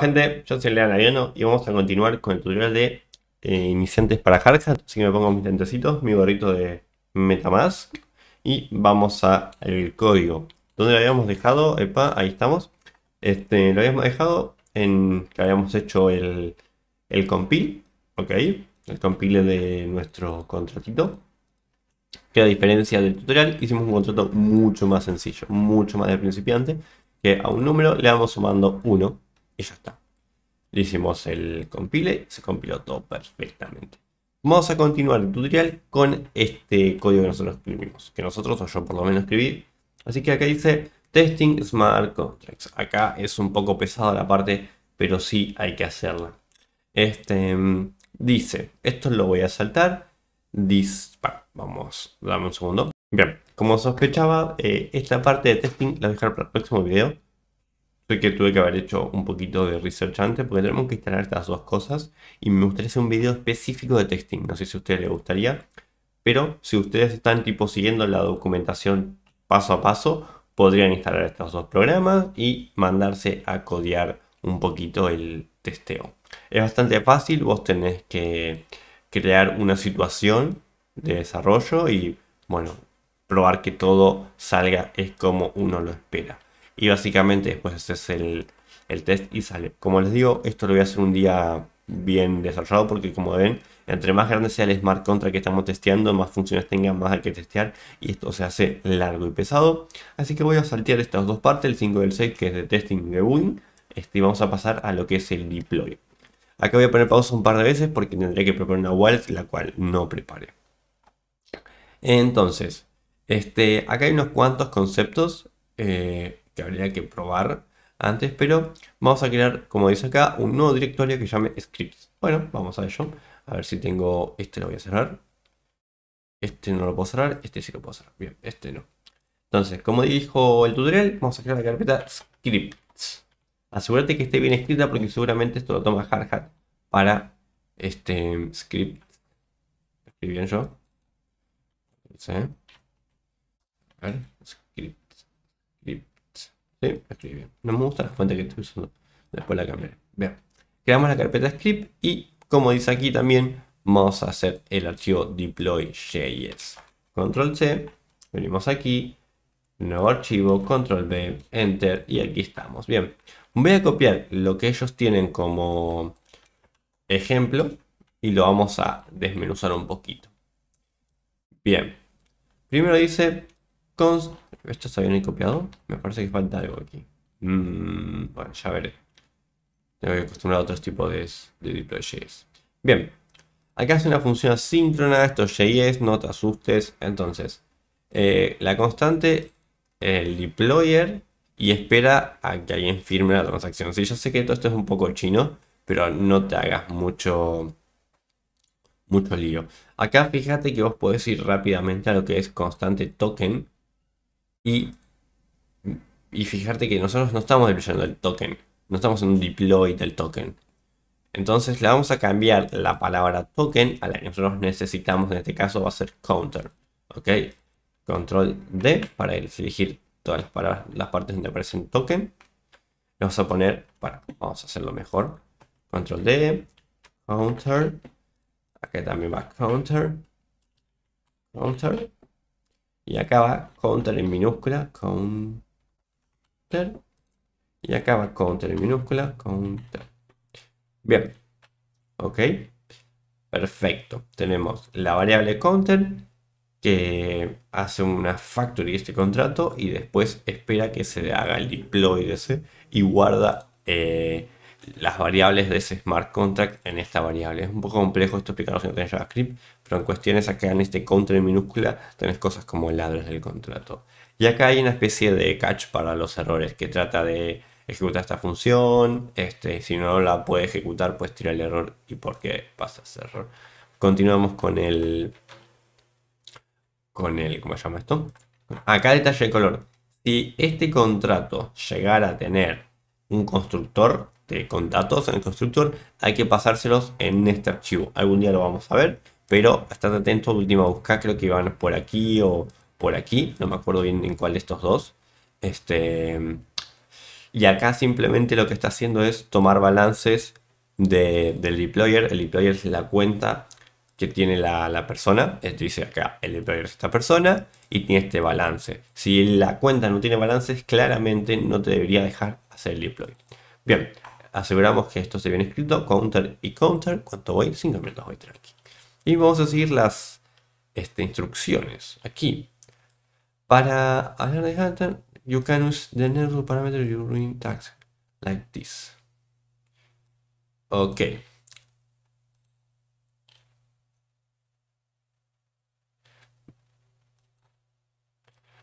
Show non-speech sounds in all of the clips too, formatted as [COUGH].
gente, yo soy Lean Ariano y vamos a continuar con el tutorial de eh, iniciantes para Hardhat. Así que me pongo mis lentecitos, mi gorrito de Metamask y vamos al código. ¿Dónde lo habíamos dejado? Epa, ahí estamos. Este, lo habíamos dejado en que habíamos hecho el, el compile, ok, el compile de nuestro contratito. Que a diferencia del tutorial hicimos un contrato mucho más sencillo, mucho más de principiante, que a un número le vamos sumando 1 y ya está. hicimos el compile, se compiló todo perfectamente. Vamos a continuar el tutorial con este código que nosotros escribimos, que nosotros o yo por lo menos escribí. Así que acá dice testing smart contracts. Acá es un poco pesada la parte, pero sí hay que hacerla. Este dice, esto lo voy a saltar. vamos, dame un segundo. Bien, como sospechaba, eh, esta parte de testing la voy a dejar para el próximo video. Sé que tuve que haber hecho un poquito de research antes porque tenemos que instalar estas dos cosas y me gustaría hacer un video específico de testing. No sé si a ustedes les gustaría, pero si ustedes están tipo siguiendo la documentación paso a paso, podrían instalar estos dos programas y mandarse a codear un poquito el testeo. Es bastante fácil, vos tenés que crear una situación de desarrollo y bueno, probar que todo salga es como uno lo espera. Y básicamente después haces el, el test y sale. Como les digo, esto lo voy a hacer un día bien desarrollado porque como ven, entre más grande sea el smart contract que estamos testeando, más funciones tengan, más hay que testear y esto se hace largo y pesado. Así que voy a saltear estas dos partes, el 5 y el 6 que es de testing de wing este, y vamos a pasar a lo que es el deploy. Acá voy a poner pausa un par de veces porque tendré que preparar una wallet la cual no prepare. Entonces, este, acá hay unos cuantos conceptos. Eh, que habría que probar antes, pero vamos a crear, como dice acá, un nuevo directorio que llame scripts. Bueno, vamos a ello. A ver si tengo, este lo voy a cerrar. Este no lo puedo cerrar, este sí lo puedo cerrar. Bien, este no. Entonces, como dijo el tutorial, vamos a crear la carpeta scripts. Asegúrate que esté bien escrita porque seguramente esto lo toma Hardhat para este script. Escribí bien yo. ¿Sí? A ver, no me gusta la fuente que estoy usando. Después la cambiaré. Bien. Creamos la carpeta script y, como dice aquí también, vamos a hacer el archivo deploy.js. Control C, venimos aquí, nuevo archivo, control B, enter y aquí estamos. Bien, voy a copiar lo que ellos tienen como ejemplo y lo vamos a desmenuzar un poquito. Bien, primero dice Cons se habían copiado? Me parece que falta algo aquí. Mm. bueno, ya veré. Tengo que acostumbrar a otros tipos de, de Bien. Acá hace una función asíncrona. Esto es JS, no te asustes. Entonces, eh, la constante, el deployer, y espera a que alguien firme la transacción. Si yo sé que esto es un poco chino, pero no te hagas mucho, mucho lío. Acá fíjate que vos podés ir rápidamente a lo que es constante token y, y fijarte que nosotros no estamos deployando el token, no estamos en un deploy del token. Entonces le vamos a cambiar la palabra token a la que nosotros necesitamos, en este caso va a ser counter. ¿Ok? Control D para elegir todas las, partes donde aparecen token. Le vamos a poner, para, vamos a hacerlo mejor. Control D, counter. Aquí también va counter. Counter. Y acaba counter en minúscula, counter. Y acaba counter en minúscula, counter. Bien. Ok. Perfecto. Tenemos la variable counter que hace una factory este contrato y después espera que se le haga el deploy de ese y guarda eh, las variables de ese smart contract en esta variable. Es un poco complejo esto explicarlo si no JavaScript, pero en cuestiones acá en este counter minúscula tenés cosas como el ladres del contrato. Y acá hay una especie de catch para los errores que trata de ejecutar esta función. Este, si no la puede ejecutar, pues tira el error y por qué pasa ese error. Continuamos con el... Con el... ¿Cómo se llama esto? Acá detalle de color. Si este contrato llegara a tener un constructor de datos en el constructor, hay que pasárselos en este archivo. Algún día lo vamos a ver pero estad atento, última busca, creo que iban por aquí o por aquí, no me acuerdo bien en cuál de estos dos. Este, y acá simplemente lo que está haciendo es tomar balances del deployer. El deployer es la cuenta que tiene la, persona. Esto dice acá, el deployer es esta persona y tiene este balance. Si la cuenta no tiene balances, claramente no te debería dejar hacer el deploy. Bien, aseguramos que esto se viene escrito, counter y counter. ¿Cuánto voy? 5 minutos voy a aquí. Y vamos a seguir las este, instrucciones aquí. Para hacer de Hunter. you can use the network parameter run tags like this. Ok.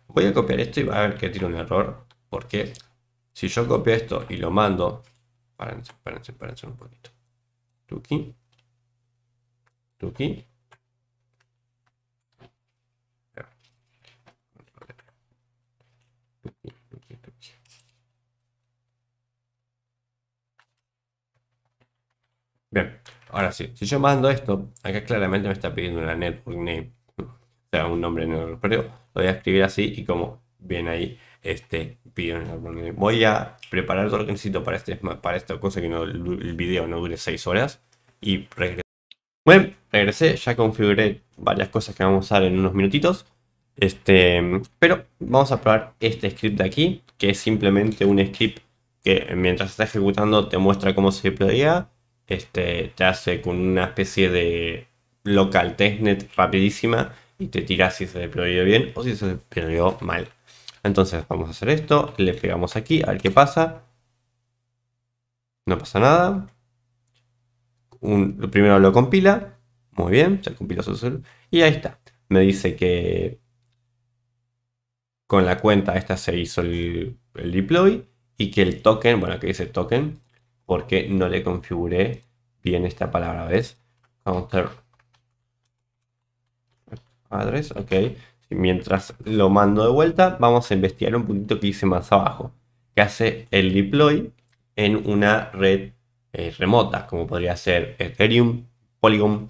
Voy a copiar esto y va a ver que tiene un error. Porque si yo copio esto y lo mando. Espérense, párense, un poquito. Bien, ahora sí, si yo mando esto, acá claramente me está pidiendo una network name, o sea, un nombre network, pero lo voy a escribir así y como viene ahí este name. Voy a preparar todo lo que necesito para, este, para esta cosa que el video no dure 6 horas y regreso. Bueno, regresé, ya configuré varias cosas que vamos a usar en unos minutitos. Este, pero vamos a probar este script de aquí, que es simplemente un script que mientras está ejecutando te muestra cómo se deploya. Este, te hace con una especie de local testnet rapidísima y te tira si se deployó bien o si se deployó mal. Entonces vamos a hacer esto, le pegamos aquí, a ver qué pasa. No pasa nada primero lo compila, muy bien, ya compila su y ahí está. Me dice que con la cuenta esta se hizo el, deploy y que el token, bueno, que dice token, porque no le configuré bien esta palabra, ¿ves? Counter address, ok. mientras lo mando de vuelta, vamos a investigar un puntito que hice más abajo, que hace el deploy en una red eh, remota, remotas, como podría ser Ethereum, Polygon,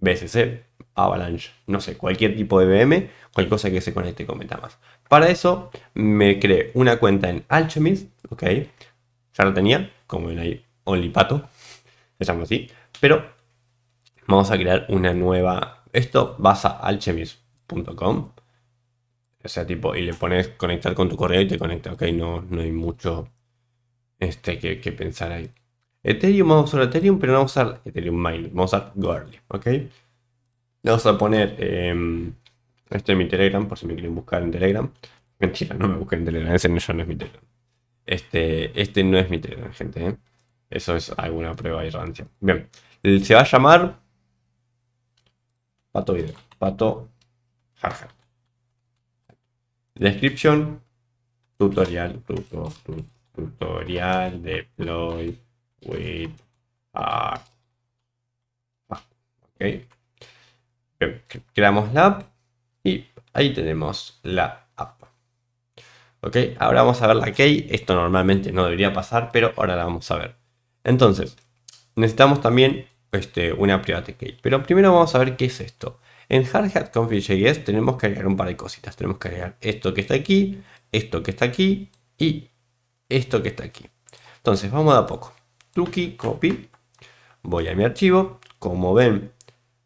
BSC, Avalanche, no sé, cualquier tipo de BM, cualquier cosa que se conecte con MetaMask. Para eso me creé una cuenta en Alchemist, ok, ya lo tenía, como en ahí, Olipato, se llama así, pero vamos a crear una nueva. Esto vas a alchemist.com, o sea, tipo, y le pones conectar con tu correo y te conecta, ok, no, no hay mucho este, que, que pensar ahí. Ethereum, vamos a usar Ethereum, pero no vamos a usar Ethereum Mining, vamos a usar Gorli, ¿ok? vamos a poner, em, este mi Telegram, por si me quieren buscar en Telegram. Mentira, no me busquen en Telegram, ese no, es mi Telegram. Este, este no es mi Telegram, gente, ¿eh? Eso es alguna prueba de rancia. Bien, se va a llamar Pato Video, Pato Jaja. Description, tutorial, tutorial, deploy, Ah, ah, creamos la app y ahí tenemos la app. Ok, ahora vamos a ver la key. Esto normalmente no debería pasar, pero ahora la vamos a ver. Entonces, necesitamos también este, una private key. Pero primero vamos a ver qué es esto. En hardhat Config.js tenemos que agregar un par de cositas. Tenemos que agregar esto que está aquí, esto que está aquí y esto que está aquí. Entonces, vamos a poco. Tuki Copy. Voy a mi archivo. Como ven,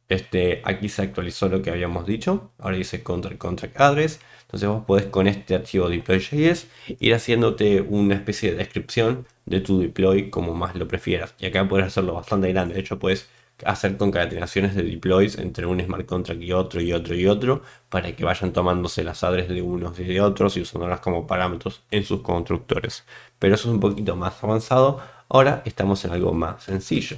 este, aquí se actualizó lo que habíamos dicho. Ahora dice Contract Contract Address. Entonces vos podés con este archivo deploy.js ir haciéndote una especie de descripción de tu deploy como más lo prefieras. Y acá puedes hacerlo bastante grande. De hecho, puedes hacer concatenaciones de deploys entre un smart contract y otro y otro y otro para que vayan tomándose las adres de unos y de otros y usándolas como parámetros en sus constructores. Pero eso es un poquito más avanzado. Ahora estamos en algo más sencillo.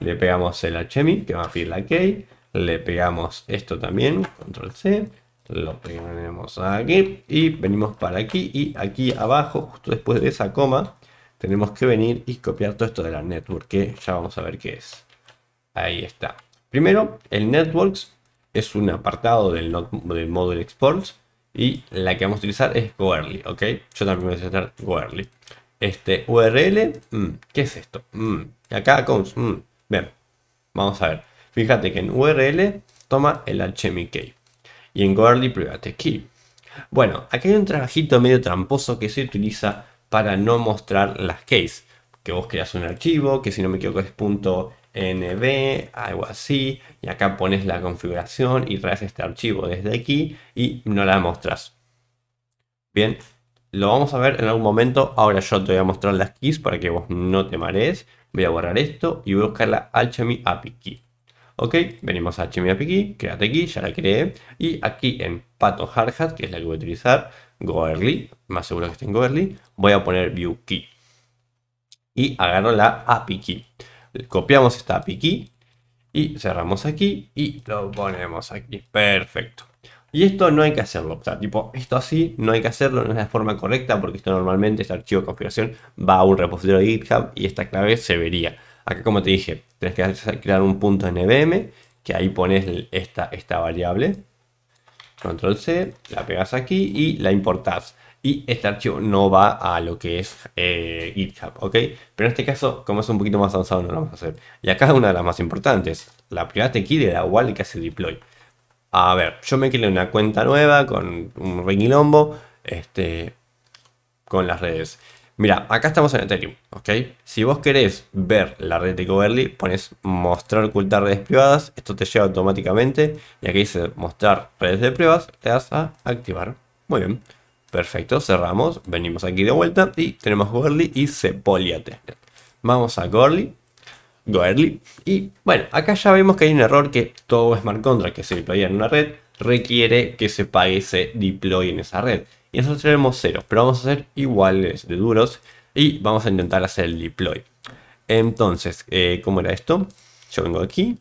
Le pegamos el HMI que va a pedir la key. Le pegamos esto también, control C. Lo pegamos aquí y venimos para aquí y aquí abajo, justo después de esa coma, tenemos que venir y copiar todo esto de la network, que ya vamos a ver qué es. Ahí está. Primero, el networks es un apartado del, del module exports y la que vamos a utilizar es Goerli, ¿ok? Yo también voy a utilizar Goerli. Este, URL, que mm, ¿qué es esto? Mm, acá con ver mm, vamos a ver. Fíjate que en URL toma el h&m key y en Gordy private key. Bueno, aquí hay un trabajito medio tramposo que se utiliza para no mostrar las keys. Que vos creas un archivo, que si no me equivoco es punto .nb, algo así, y acá pones la configuración y traes este archivo desde aquí y no la mostras. Bien, lo vamos a ver en algún momento. Ahora yo te voy a mostrar las keys para que vos no te marees. Voy a borrar esto y voy a buscar la Alchemy API Key. Ok, venimos a Alchemy API Key, créate aquí, ya la creé. Y aquí en Pato Hard que es la que voy a utilizar, Goerly, más seguro que esté en Goerli voy a poner View Key. Y agarro la API Key. Copiamos esta API Key y cerramos aquí y lo ponemos aquí. Perfecto. Y esto no hay que hacerlo. O sea, tipo, esto así no hay que hacerlo, no es la forma correcta, porque esto normalmente, este archivo de configuración, va a un repositorio de GitHub y esta clave se vería. Acá, como te dije, tenés que crear un punto NVM, que ahí pones esta, esta variable. Control C, la pegas aquí y la importás. Y este archivo no va a lo que es eh, GitHub, ¿ok? Pero en este caso, como es un poquito más avanzado, no lo vamos a hacer. Y acá es una de las más importantes, la private key de la wallet que hace deploy a ver, yo me creé una cuenta nueva con un reguilombo, este, con las redes. Mira, acá estamos en Ethereum, ¿ok? Si vos querés ver la red de Coverly, pones mostrar ocultar redes privadas, esto te lleva automáticamente, y aquí dice mostrar redes de pruebas, te das a activar. Muy bien, perfecto, cerramos, venimos aquí de vuelta y tenemos Coverly y test. Vamos a Coverly, Early. Y bueno, acá ya vemos que hay un error que todo smart contract que se deploya en una red requiere que se pague ese deploy en esa red. Y nosotros tenemos ceros, pero vamos a hacer iguales de duros y vamos a intentar hacer el deploy. Entonces, eh, ¿cómo era esto? Yo vengo aquí.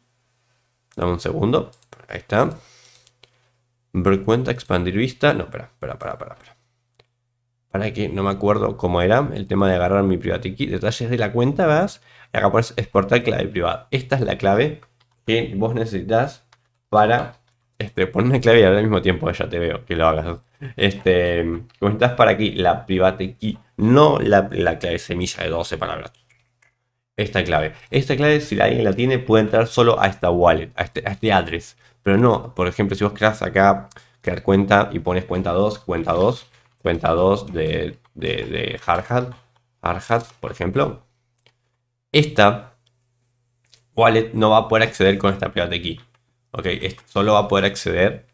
Dame un segundo. Ahí está. Ver cuenta, expandir vista. No, para espera, espera, espera. espera para que no me acuerdo cómo era el tema de agarrar mi private key. Detalles de la cuenta vas y acá pones exportar clave privada. Esta es la clave que vos necesitas para este, poner una clave y al mismo tiempo ya te veo que lo hagas. Este, estás para aquí la private key, no la, clave semilla de 12 palabras. Esta clave. Esta clave, si alguien la tiene, puede entrar solo a esta wallet, a este, a este address. Pero no, por ejemplo, si vos creas acá crear cuenta y pones cuenta 2, cuenta 2, cuenta 2 de, de, de Hardhat, por ejemplo, esta wallet no va a poder acceder con esta private key. Ok, solo va a poder acceder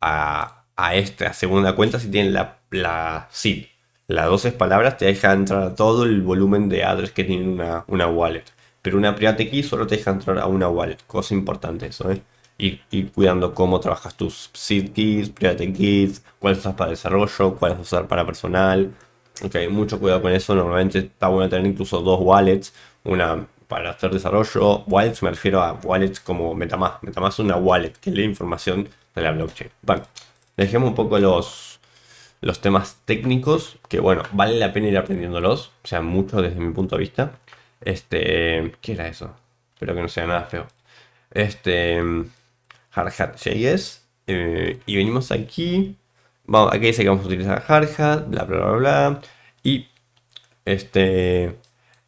a, esta segunda cuenta si tiene la, la SID. Las 12 palabras te deja entrar a todo el volumen de address que tiene una, una wallet. Pero una private key solo te deja entrar a una wallet. Cosa importante eso, ¿eh? Y cuidando cómo trabajas tus seed keys, private keys, cuáles usas para desarrollo, cuáles usar para personal. Ok, mucho cuidado con eso. Normalmente está bueno tener incluso dos wallets, una para hacer desarrollo. Wallets me refiero a wallets como Metamask. Metamask es una wallet que lee información de la blockchain. Bueno, dejemos un poco los, los temas técnicos, que bueno, vale la pena ir aprendiéndolos. O sea, mucho desde mi punto de vista. Este, ¿qué era eso? Espero que no sea nada feo. Este, hardhat.js eh, y venimos aquí. Vamos, aquí dice que vamos a utilizar hardhat, bla bla bla bla. Y este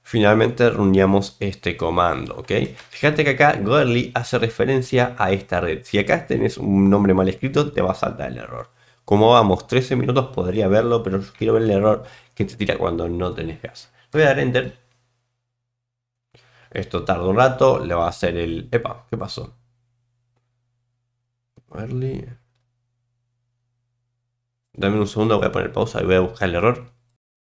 finalmente reuníamos este comando, ¿ok? Fíjate que acá gorly hace referencia a esta red. Si acá tenés un nombre mal escrito, te va a saltar el error. Como vamos, 13 minutos podría verlo, pero yo quiero ver el error que te tira cuando no tenés gas. Voy a dar Enter. Esto tarda un rato, le va a hacer el... ¡Epa! ¿Qué pasó? Early. Dame un segundo, voy a poner pausa y voy a buscar el error.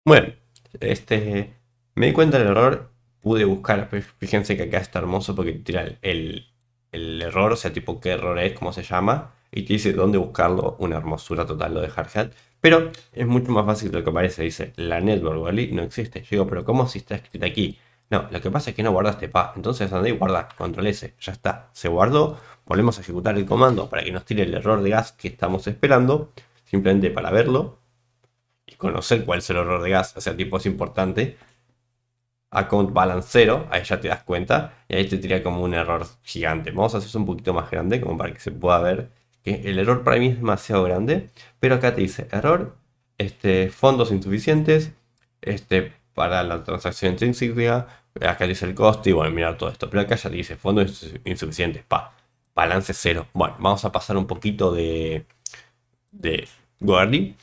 Bueno, este. Me di cuenta del error, pude buscar. Pues, fíjense que acá está hermoso porque tira el, error, o sea, tipo qué error es, cómo se llama, y te dice dónde buscarlo. Una hermosura total lo de Hard Pero es mucho más fácil de lo que parece. Dice: La network no existe. Yo digo, pero ¿cómo si está escrita aquí? No, lo que pasa es que no guardaste pa. Entonces anda y guarda, control S. Ya está, se guardó. Volvemos a ejecutar el comando para que nos tire el error de gas que estamos esperando. Simplemente para verlo y conocer cuál es el error de gas. O sea, tipo es importante. Account balance 0, ahí ya te das cuenta. Y ahí te tira como un error gigante. Vamos a hacer un poquito más grande como para que se pueda ver que el error para mí es demasiado grande. Pero acá te dice error, este, fondos insuficientes, este, para la transacción intrínseca, acá dice el coste y bueno, mirar todo esto. Pero acá ya dice fondo insuficiente insuficientes, pa, balance cero. Bueno, vamos a pasar un poquito de, de Guardi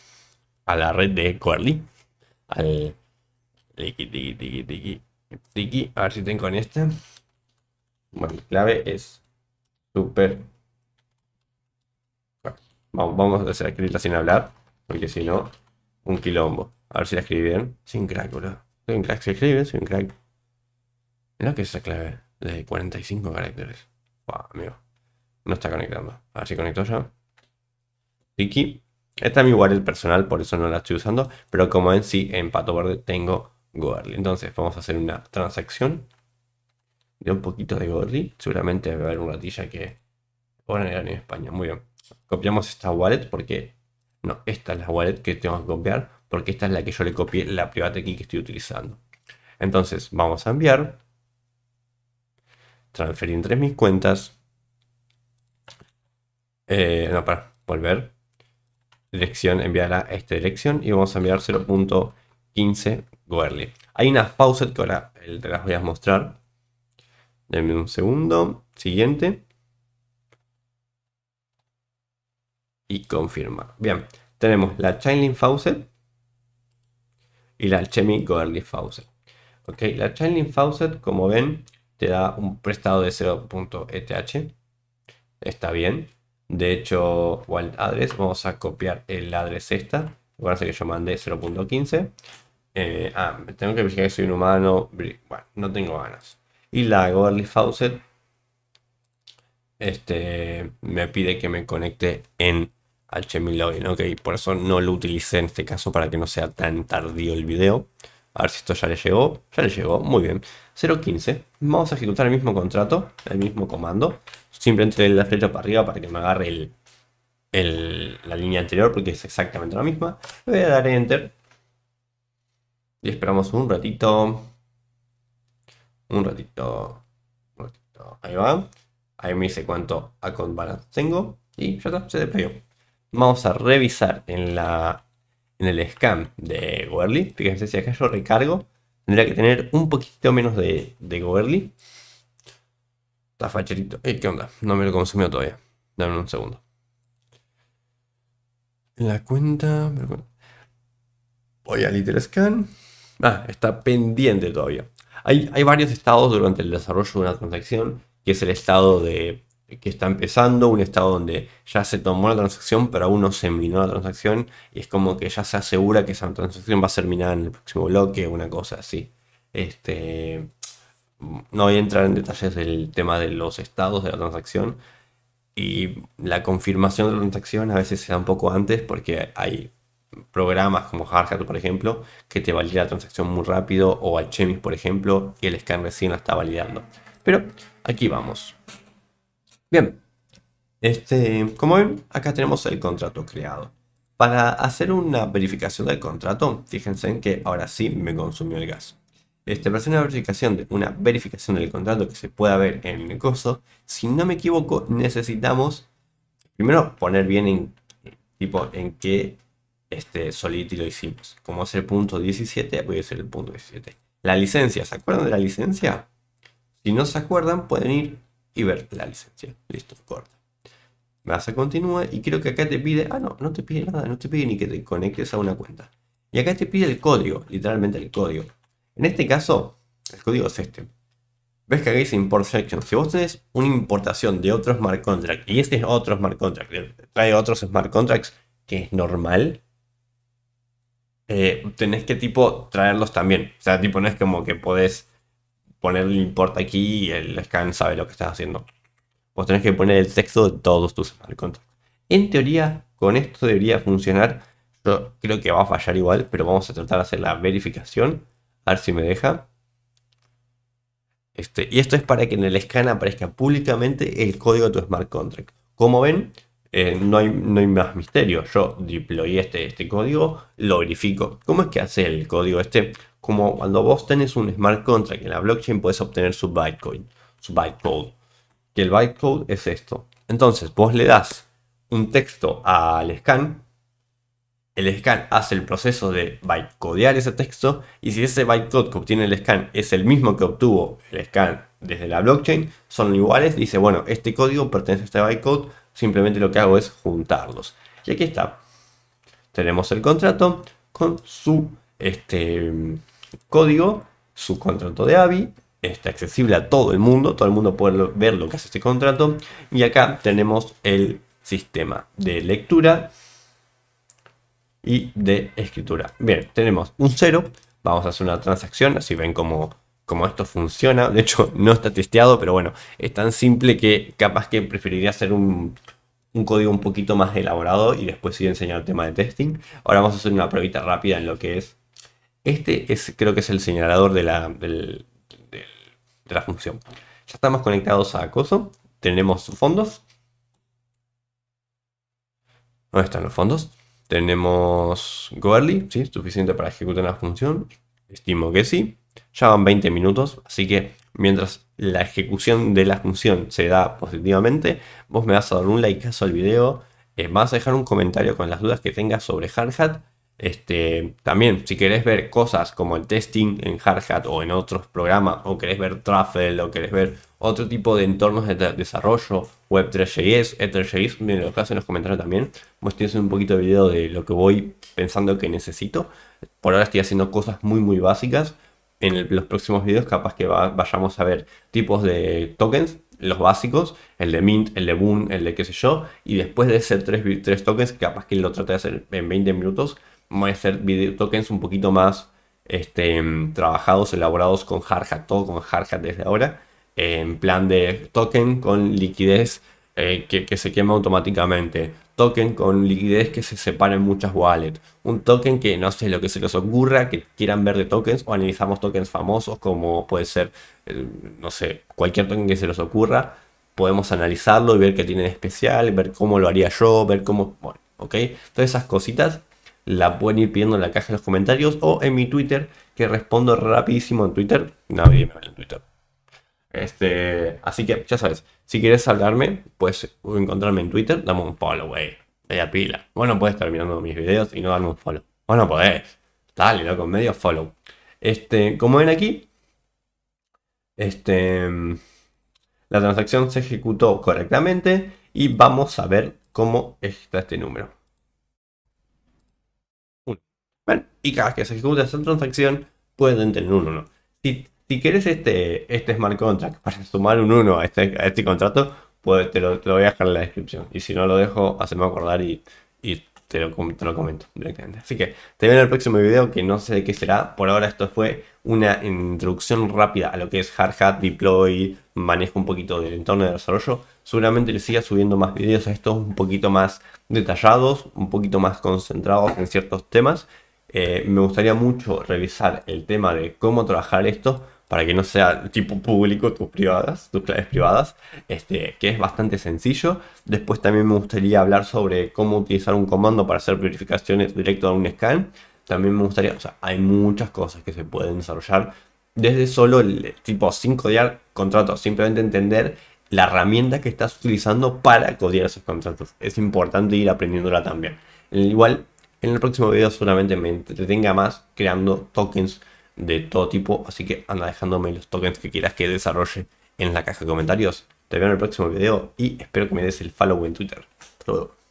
a la red de Guardi Al tiki, tiki, tiki, tiki, tiki. A ver si tengo en esta. Bueno, mi clave es súper vamos, vamos a hacer escribirla sin hablar, porque si no, un quilombo. A ver si la escribí bien. Sin crack, boludo. se escribe, soy crack. Mira que esa clave de 45 caracteres. amigo. No está conectando. A ver si conecto ya. Tiki. Esta es mi wallet personal, por eso no la estoy usando. Pero como ven, sí, en Pato Verde tengo Goerli. Entonces vamos a hacer una transacción de un poquito de Goerli. Seguramente va a haber una ratilla que... Bueno, en España. Muy bien. Copiamos esta wallet porque... No, esta es la wallet que tengo que copiar porque esta es la que yo le copié la private key que estoy utilizando. Entonces vamos a enviar transferir entre mis cuentas. Eh, no, para, volver. Dirección, enviar a esta dirección y vamos a enviar 0.15 Goerli. Hay una faucet que ahora eh, te las voy a mostrar. Denme un segundo. Siguiente. Y confirma. Bien, tenemos la Chainlink Faucet y la Alchemy Goerli Faucet. Ok, la Chainlink Faucet, como ven, te da un prestado de 0.eth. E Está bien. De hecho, wild address, vamos a copiar el address esta. Acuérdense que yo mandé 0.15. Eh, ah, tengo que verificar que soy un humano. Bueno, no tengo ganas. Y la Gorly Faucet este, me pide que me conecte en HMLogin. Ok, por eso no lo utilicé en este caso para que no sea tan tardío el video. A ver si esto ya le llegó. Ya le llegó, muy bien. 0.15. Vamos a ejecutar el mismo contrato, el mismo comando. Simplemente le doy la flecha para arriba para que me agarre la línea anterior porque es exactamente la misma. Le voy a dar Enter. Y esperamos un ratito. Un ratito. Un ratito. Ahí va. Ahí me dice cuánto account balance tengo. Y ya está, se desplegó. Vamos a revisar en la en el scan de Goerli, fíjense si acá yo recargo, tendría que tener un poquito menos de, de Goerli. Está facherito. Eh, ¿Qué onda? No me lo consumió todavía. Dame un segundo. En La cuenta. Voy al Little Scan. Ah, está pendiente todavía. Hay, hay varios estados durante el desarrollo de una transacción, que es el estado de que está empezando, un estado donde ya se tomó la transacción, pero aún no se minó la transacción, y es como que ya se asegura que esa transacción va a ser minada en el próximo bloque, una cosa así. Este, no voy a entrar en detalles del tema de los estados de la transacción, y la confirmación de la transacción a veces se da un poco antes, porque hay programas como Hardhat, por ejemplo, que te valida la transacción muy rápido, o chemis por ejemplo, y el scan recién la está validando. Pero aquí vamos. Bien, este, como ven, acá tenemos el contrato creado. Para hacer una verificación del contrato, fíjense en que ahora sí me consumió el gas. Este, para hacer una verificación, de, una verificación del contrato que se pueda ver en el coso, si no me equivoco, necesitamos primero poner bien en, tipo, en qué este, y lo hicimos. Como es el punto 17, voy a el punto 17. La licencia, ¿se acuerdan de la licencia? Si no se acuerdan, pueden ir y ver la licencia. Listo, corta. Vas a continuar y creo que acá te pide, ah, no, no te pide nada, no te pide ni que te conectes a una cuenta. Y acá te pide el código, literalmente el código. En este caso, el código es este. Ves que acá dice import section. Si vos tenés una importación de otro smart contract y este es otro smart contract, eh, trae otros smart contracts que es normal, eh, tenés que tipo traerlos también. O sea, tipo, no es como que podés poner el import aquí y el scan sabe lo que estás haciendo. Vos tenés que poner el texto de todos tus smart contracts. En teoría, con esto debería funcionar. Yo creo que va a fallar igual, pero vamos a tratar de hacer la verificación. A ver si me deja. Este, y esto es para que en el scan aparezca públicamente el código de tu smart contract. Como ven, eh, no, hay, no, hay, más misterio. Yo deployé este, este código, lo verifico. ¿Cómo es que hace el código este? como cuando vos tenés un smart contract en la blockchain, Puedes obtener su su bytecode. Que el bytecode es esto. Entonces, vos le das un texto al scan, el scan hace el proceso de bytecodear ese texto, y si ese bytecode que obtiene el scan es el mismo que obtuvo el scan desde la blockchain, son iguales, dice, bueno, este código pertenece a este bytecode, simplemente lo que hago es juntarlos. Y aquí está. Tenemos el contrato con su este, código, su contrato de AVI, está accesible a todo el mundo, todo el mundo puede ver lo que hace este contrato. Y acá tenemos el sistema de lectura y de escritura. Bien, tenemos un cero vamos a hacer una transacción, así ven cómo, cómo esto funciona. De hecho, [LAUGHS] no está testeado, pero bueno, es tan simple que capaz que preferiría hacer un, un código un poquito más elaborado y después sí enseñar el tema de testing. Ahora vamos a hacer una pruebita rápida en lo que es este es, creo que es el señalador de la, de la función. Ya estamos conectados a Acoso, Tenemos fondos. ¿Dónde están los fondos? Tenemos Goerly, ¿sí? Suficiente para ejecutar la función. Estimo que sí. Ya van 20 minutos, así que mientras la ejecución de la función se da positivamente, vos me vas a dar un like al video, vas a dejar un comentario con las dudas que tengas sobre Hardhat este, también, si querés ver cosas como el testing en HardHat o en otros programas, o querés ver Truffle, o querés ver otro tipo de entornos de desarrollo, Web3JS, Ether.js, me lo hacen en los comentarios también. pues un poquito de video de lo que voy pensando que necesito. Por ahora estoy haciendo cosas muy, muy básicas. En los próximos videos, capaz que vayamos a ver tipos de tokens, los básicos, el de Mint, el de Boom, el de qué sé yo, y después de ese tres, tokens, capaz que lo trate de hacer en 20 minutos Voy a ser video tokens un poquito más este, trabajados, elaborados con hardhat, todo con hardhat desde ahora, en plan de token con liquidez eh, que, se quema automáticamente, token con liquidez que se separa en muchas wallets, un token que no sé lo que se les ocurra, que quieran ver de tokens o analizamos tokens famosos como puede ser, eh, no sé, cualquier token que se les ocurra, podemos analizarlo y ver qué tiene de especial, ver cómo lo haría yo, ver cómo, bueno, ok, todas esas cositas la pueden ir pidiendo en la caja de los comentarios o en mi Twitter, que respondo rapidísimo en Twitter. Nadie me ve en Twitter. Este, así que ya sabes, si quieres salvarme, puedes encontrarme en Twitter, dame un follow, wey. Vaya pila. Vos no podés estar mirando mis videos y no darme un follow. Vos no podés. Dale, loco, medio follow. Este, como ven aquí, este, la transacción se ejecutó correctamente y vamos a ver cómo está este número y cada vez que se ejecuta esa transacción pueden tener un 1. Si, si quieres este, este smart contract para sumar un 1 a este, este contrato, pues te lo, voy a dejar en la descripción. Y si no lo dejo, haceme acordar y, te, lo, comento directamente. Así que te veo en el próximo video que no sé de qué será. Por ahora esto fue una introducción rápida a lo que es HardHat, Deploy, manejo un poquito del entorno de desarrollo. Seguramente le siga subiendo más videos a estos un poquito más detallados, un poquito más concentrados en ciertos temas. Eh, me gustaría mucho revisar el tema de cómo trabajar esto para que no sea tipo público tus privadas, tus claves privadas, este, que es bastante sencillo. Después también me gustaría hablar sobre cómo utilizar un comando para hacer verificaciones directo a un scan. También me gustaría, o sea, hay muchas cosas que se pueden desarrollar desde solo el tipo sin codiar contratos, simplemente entender la herramienta que estás utilizando para codiar esos contratos. Es importante ir aprendiéndola también. Igual en el próximo video seguramente me entretenga más creando tokens de todo tipo, así que anda dejándome los tokens que quieras que desarrolle en la caja de comentarios. Te veo en el próximo video y espero que me des el follow en Twitter. Hasta luego.